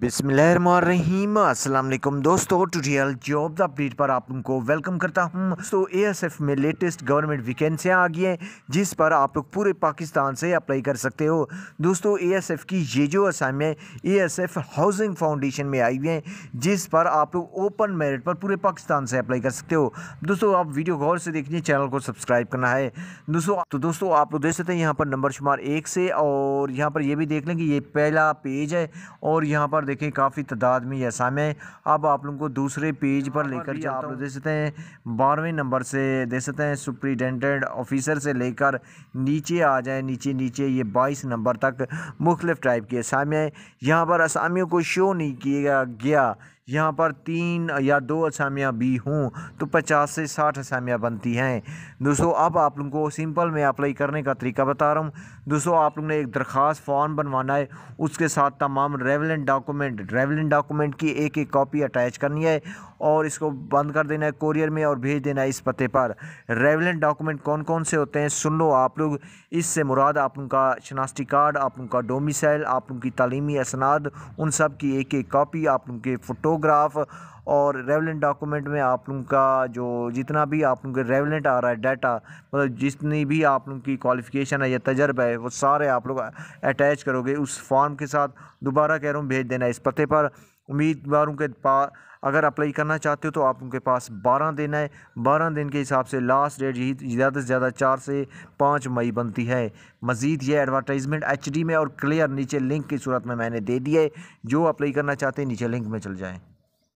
बिसमीम असलम दोस्तों टूटल जॉब अपडेट पर आप को वेलकम करता हूँ दोस्तों एफ में लेटेस्ट गवर्नमेंट वैकेंसियाँ आ गई हैं जिस पर आप लोग पूरे पाकिस्तान से अप्लाई कर सकते हो दोस्तों ए एस एफ़ की ये जो A S F housing foundation में आई हुई हैं जिस पर आप लोग ओपन मेरिट पर पूरे पाकिस्तान से अप्लाई कर सकते हो दोस्तों आप वीडियो गौर से देखिए चैनल को सब्सक्राइब करना है दोस्तों तो दोस्तों आप लोग देख सकते हैं यहाँ पर नंबर शुमार एक से और यहाँ पर यह भी देख लें कि ये पहला पेज है और यहाँ पर देखें काफ़ी तादाद में यह सामे अब आप लोगों को दूसरे पेज पर हाँ, लेकर आप लोग दे सकते हैं बारहवें नंबर से दे सकते हैं सुप्रिटेंडेंट ऑफिसर से लेकर नीचे आ जाए नीचे नीचे ये बाईस नंबर तक मुख्तफ टाइप के असामियाँ यहाँ पर असामियों को शो नहीं किया गया यहाँ पर तीन या दो असामियाँ भी हों तो पचास से साठ असामियाँ बनती हैं दोस्तों अब आप लोगों को सिंपल में अप्लाई करने का तरीका बता रहा हूँ दोस्तों आप लोगों ने एक दरख्वास्त फॉर्म बनवाना है उसके साथ तमाम रेवलेंट डॉक्यूमेंट रेवलेंट डॉक्यूमेंट की एक एक कॉपी अटैच करनी है और इसको बंद कर देना है कोरियर में और भेज देना है इस पते पर रेवलेंट डॉक्यूमेंट कौन कौन से होते हैं सुन लो आप लोग इससे मुराद आप उनका शनाख्ती कार्ड आप उनका डोमिसाइल आप उनकी तलीमी असनाद उन सब की एक एक कॉपी आप उनके के फ़ोटो फोटोग्राफ और रेवलेंट डॉक्यूमेंट में आप लोगों का जो जितना भी आप लोगों का रेवलेंट आ रहा है डाटा मतलब जितनी भी आप लोगों की क्वालिफिकेशन है या तजर्बा है वो सारे आप लोग अटैच करोगे उस फॉर्म के साथ दोबारा कह रहा हूँ भेज देना इस पते पर उम्मीदवारों के पास अगर अप्लाई करना चाहते हो तो आप उनके पास बारह दिन है बारह दिन के हिसाब से लास्ट डेट यही ज़्यादा से ज़्यादा चार से पाँच मई बनती है मज़ीद ये एडवर्टाइजमेंट एच में और क्लियर नीचे लिंक की सूरत में मैंने दे दी है जो अप्लाई करना चाहते हैं नीचे लिंक में चल जाएँ